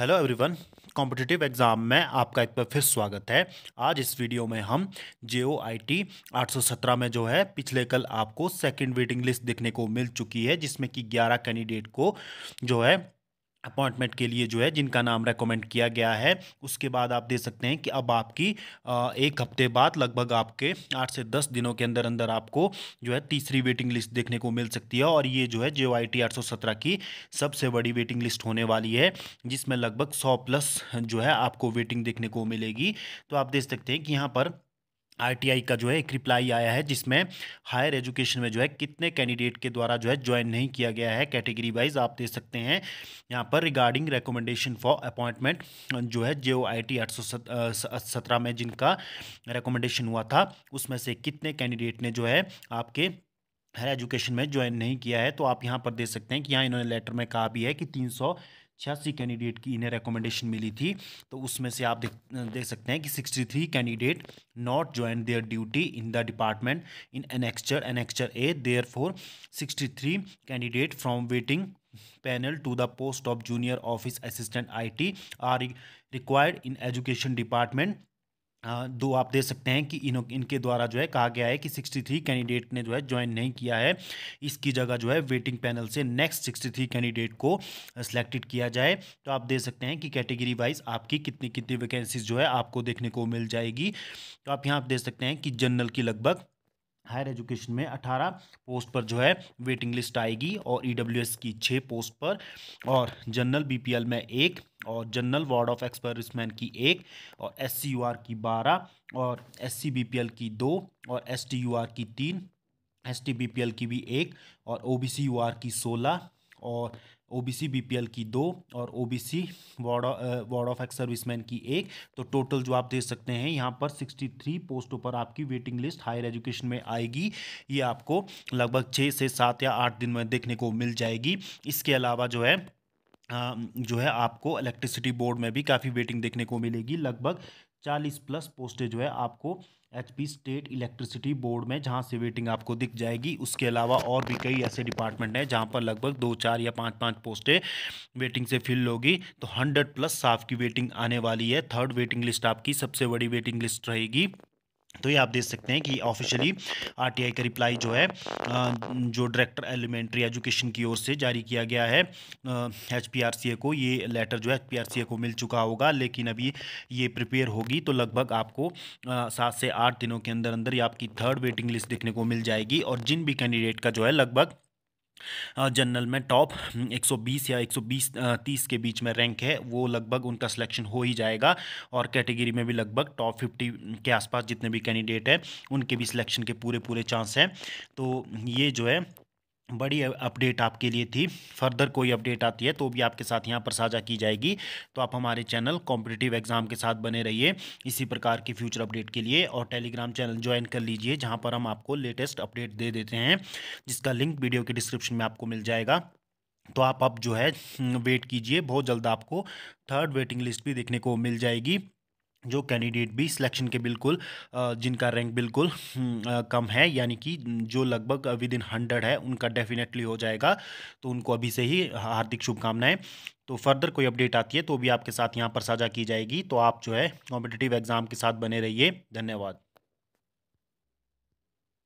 hello everyone competitive exam में आपका एक बार फिर स्वागत है आज इस वीडियो में हम जे ओ आई टी आठ में जो है पिछले कल आपको सेकंड वेटिंग लिस्ट देखने को मिल चुकी है जिसमें कि 11 कैंडिडेट को जो है अपॉइंटमेंट के लिए जो है जिनका नाम रेकमेंड किया गया है उसके बाद आप दे सकते हैं कि अब आपकी एक हफ्ते बाद लगभग आपके आठ से दस दिनों के अंदर अंदर आपको जो है तीसरी वेटिंग लिस्ट देखने को मिल सकती है और ये जो है जे आई टी आठ सौ सत्रह की सबसे बड़ी वेटिंग लिस्ट होने वाली है जिसमें लगभग सौ प्लस जो है आपको वेटिंग देखने को मिलेगी तो आप देख सकते हैं कि यहाँ पर आईटीआई का जो है एक रिप्लाई आया है जिसमें हायर एजुकेशन में जो है कितने कैंडिडेट के द्वारा जो है ज्वाइन नहीं किया गया है कैटेगरी वाइज आप दे सकते हैं यहाँ पर रिगार्डिंग रिकमेंडेशन फॉर अपॉइंटमेंट जो है जे ओ आई टी आठ सौ सत्रह में जिनका रिकमेंडेशन हुआ था उसमें से कितने कैंडिडेट ने जो है आपके हायर एजुकेशन में ज्वाइन नहीं किया है तो आप यहाँ पर दे सकते हैं कि यहाँ इन्होंने लेटर में कहा भी है कि तीन सौ छियासी कैंडिडेट की इन्हें रिकमेंडेशन मिली थी तो उसमें से आप देख देख सकते हैं कि sixty three candidate not join their duty in the department in annexure annexure A therefore sixty three candidate from waiting panel to the post of junior office assistant I T R required in education department दो आप दे सकते हैं कि इन इनके द्वारा जो है कहा गया है कि 63 कैंडिडेट ने जो है ज्वाइन नहीं किया है इसकी जगह जो है वेटिंग पैनल से नेक्स्ट 63 कैंडिडेट को सिलेक्टेड किया जाए तो आप दे सकते हैं कि कैटेगरी वाइज आपकी कितनी कितनी वैकेंसीज जो है आपको देखने को मिल जाएगी तो आप यहाँ आप दे सकते हैं कि जनरल की लगभग हायर एजुकेशन में अठारह पोस्ट पर जो है वेटिंग लिस्ट आएगी और ई e की छः पोस्ट पर और जनरल बी में एक और जनरल वार्ड ऑफ एक्सपर्समैन की एक और एस सी यू आर की बारह और एस सी बी की दो और एस टी यू आर की तीन एस टी बी की भी एक और O B C U R की सोलह और ओबीसी बीपीएल की दो और OBC ward ward of ex serviceman की एक तो टोटल जो आप देख सकते हैं यहाँ पर 63 पोस्टों पर आपकी वेटिंग लिस्ट हायर एजुकेशन में आएगी ये आपको लगभग छः से सात या आठ दिन में देखने को मिल जाएगी इसके अलावा जो है जो है आपको इलेक्ट्रिसिटी बोर्ड में भी काफ़ी वेटिंग देखने को मिलेगी लगभग चालीस प्लस पोस्टें जो है आपको H P state electricity board में जहां से वेटिंग आपको दिख जाएगी उसके अलावा और भी कई ऐसे डिपार्टमेंट हैं जहां पर लगभग दो चार या पाँच पाँच पोस्टें वेटिंग से फिल होगी तो हंड्रेड प्लस साफ की वेटिंग आने वाली है थर्ड वेटिंग लिस्ट आपकी सबसे बड़ी वेटिंग लिस्ट रहेगी तो ये आप देख सकते हैं कि ऑफिशियली आरटीआई का रिप्लाई जो है जो डायरेक्टर एलिमेंट्री एजुकेशन की ओर से जारी किया गया है एचपीआरसीए को ये लेटर जो है एचपीआरसीए को मिल चुका होगा लेकिन अभी ये प्रिपेयर होगी तो लगभग आपको सात से आठ दिनों के अंदर अंदर ये आपकी थर्ड वेटिंग लिस्ट देखने को मिल जाएगी और जिन भी कैंडिडेट का जो है लगभग जनरल में टॉप 120 हम्म, या 120 30 के बीच में रैंक है वो लगभग उनका सिलेक्शन हो ही जाएगा और कैटेगरी में भी लगभग टॉप 50 हम्म, के आसपास जितने भी कैंडिडेट हैं उनके भी सिलेक्शन के पूरे पूरे चांस हैं तो ये जो है बड़ी अपडेट आपके लिए थी फर्दर कोई अपडेट आती है तो भी आपके साथ यहाँ पर साझा की जाएगी तो आप हमारे चैनल कॉम्पिटिटिव एग्जाम के साथ बने रहिए इसी प्रकार की फ्यूचर अपडेट के लिए और टेलीग्राम चैनल ज्वाइन कर लीजिए जहाँ पर हम आपको लेटेस्ट अपडेट दे देते हैं जिसका लिंक वीडियो के डिस्क्रिप्शन में आपको मिल जाएगा तो आप अब जो है वेट हम्म, कीजिए बहुत जल्द आपको थर्ड वेटिंग लिस्ट भी देखने को मिल जाएगी जो कैंडिडेट भी सिलेक्शन के बिल्कुल जिनका रैंक बिल्कुल हम्म, कम है यानी कि जो लगभग विद इन हंड्रेड है उनका डेफिनेटली हो जाएगा तो उनको अभी से ही हार्दिक शुभकामनाएं तो फर्दर कोई अपडेट आती है तो भी आपके साथ यहाँ पर साझा की जाएगी तो आप जो है कॉम्पिटेटिव एग्ज़ाम के साथ बने रहिए धन्यवाद